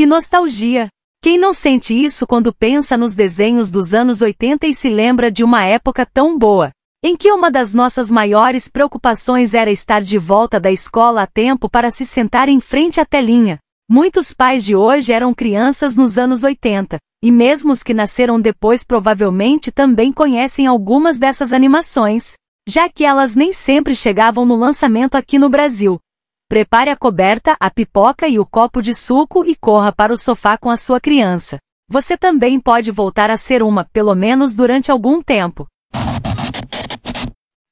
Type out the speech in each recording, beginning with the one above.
Que nostalgia! Quem não sente isso quando pensa nos desenhos dos anos 80 e se lembra de uma época tão boa, em que uma das nossas maiores preocupações era estar de volta da escola a tempo para se sentar em frente à telinha. Muitos pais de hoje eram crianças nos anos 80, e mesmo os que nasceram depois provavelmente também conhecem algumas dessas animações, já que elas nem sempre chegavam no lançamento aqui no Brasil. Prepare a coberta, a pipoca e o copo de suco e corra para o sofá com a sua criança. Você também pode voltar a ser uma, pelo menos durante algum tempo.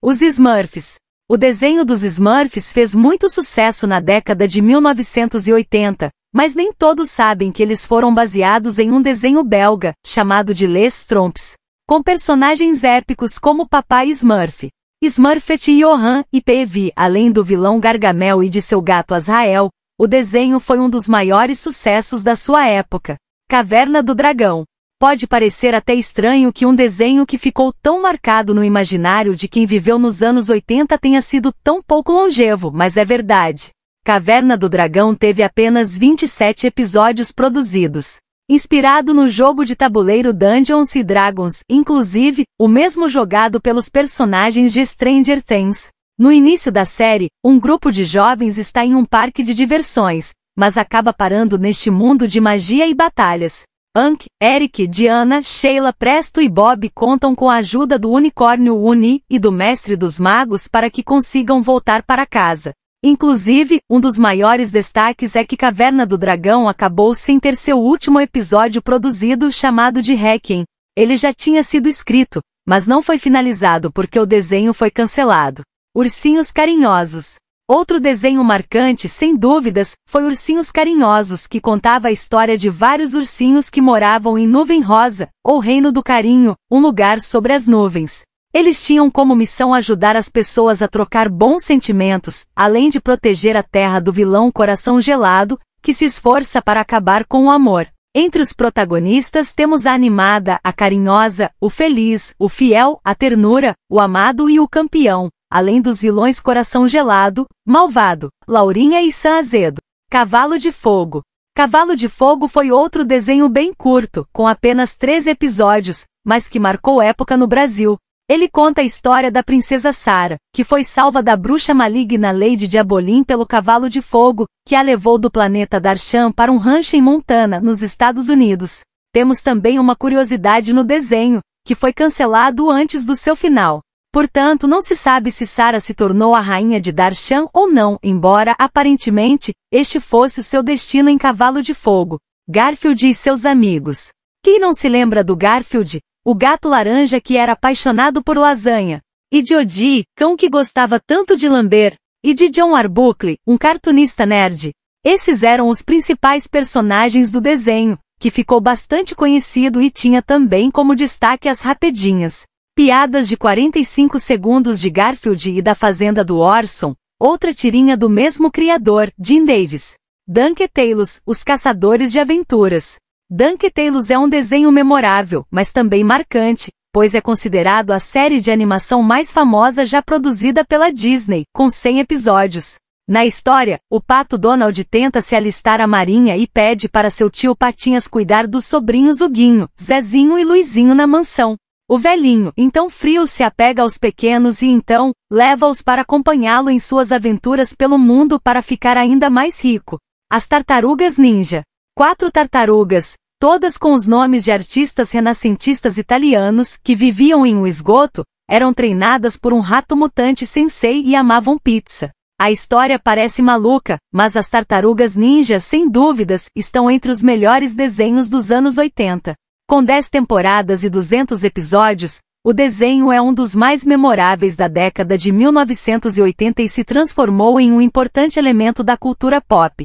Os Smurfs. O desenho dos Smurfs fez muito sucesso na década de 1980, mas nem todos sabem que eles foram baseados em um desenho belga, chamado de Les Tromps, com personagens épicos como Papai Smurf. Smurfette e Johan e Pevi, além do vilão Gargamel e de seu gato Azrael, o desenho foi um dos maiores sucessos da sua época. Caverna do Dragão. Pode parecer até estranho que um desenho que ficou tão marcado no imaginário de quem viveu nos anos 80 tenha sido tão pouco longevo, mas é verdade. Caverna do Dragão teve apenas 27 episódios produzidos. Inspirado no jogo de tabuleiro Dungeons Dragons, inclusive, o mesmo jogado pelos personagens de Stranger Things. No início da série, um grupo de jovens está em um parque de diversões, mas acaba parando neste mundo de magia e batalhas. Hank, Eric, Diana, Sheila, Presto e Bob contam com a ajuda do unicórnio Uni e do mestre dos magos para que consigam voltar para casa. Inclusive, um dos maiores destaques é que Caverna do Dragão acabou sem ter seu último episódio produzido, chamado de Hacking. Ele já tinha sido escrito, mas não foi finalizado porque o desenho foi cancelado. Ursinhos Carinhosos Outro desenho marcante, sem dúvidas, foi Ursinhos Carinhosos, que contava a história de vários ursinhos que moravam em Nuvem Rosa, ou Reino do Carinho, um lugar sobre as nuvens. Eles tinham como missão ajudar as pessoas a trocar bons sentimentos, além de proteger a terra do vilão Coração Gelado, que se esforça para acabar com o amor. Entre os protagonistas temos a animada, a carinhosa, o feliz, o fiel, a ternura, o amado e o campeão, além dos vilões Coração Gelado, Malvado, Laurinha e San Azedo. Cavalo de Fogo. Cavalo de Fogo foi outro desenho bem curto, com apenas três episódios, mas que marcou época no Brasil, ele conta a história da princesa Sara, que foi salva da bruxa maligna Lady Diabolim pelo cavalo de fogo, que a levou do planeta Darshan para um rancho em Montana, nos Estados Unidos. Temos também uma curiosidade no desenho, que foi cancelado antes do seu final. Portanto, não se sabe se Sara se tornou a rainha de Darshan ou não, embora, aparentemente, este fosse o seu destino em Cavalo de Fogo. Garfield e seus amigos. Quem não se lembra do Garfield, o gato laranja que era apaixonado por lasanha, e de Odie, cão que gostava tanto de lamber, e de John Arbuckle, um cartunista nerd. Esses eram os principais personagens do desenho, que ficou bastante conhecido e tinha também como destaque as rapidinhas. Piadas de 45 segundos de Garfield e da Fazenda do Orson, outra tirinha do mesmo criador, Jim Davis. Duncan Taylor, Os Caçadores de Aventuras. Dunk Tales é um desenho memorável, mas também marcante, pois é considerado a série de animação mais famosa já produzida pela Disney, com 100 episódios. Na história, o pato Donald tenta se alistar à marinha e pede para seu tio Patinhas cuidar dos sobrinhos Huguinho, Zezinho e Luizinho na mansão. O velhinho, então frio, se apega aos pequenos e então, leva-os para acompanhá-lo em suas aventuras pelo mundo para ficar ainda mais rico. As Tartarugas Ninja quatro tartarugas, todas com os nomes de artistas renascentistas italianos que viviam em um esgoto, eram treinadas por um rato mutante sensei e amavam pizza. A história parece maluca, mas as tartarugas ninja, sem dúvidas, estão entre os melhores desenhos dos anos 80. Com 10 temporadas e 200 episódios, o desenho é um dos mais memoráveis da década de 1980 e se transformou em um importante elemento da cultura pop.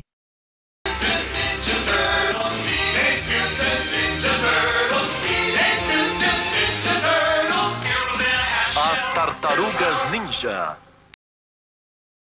Tartarugas Ninja.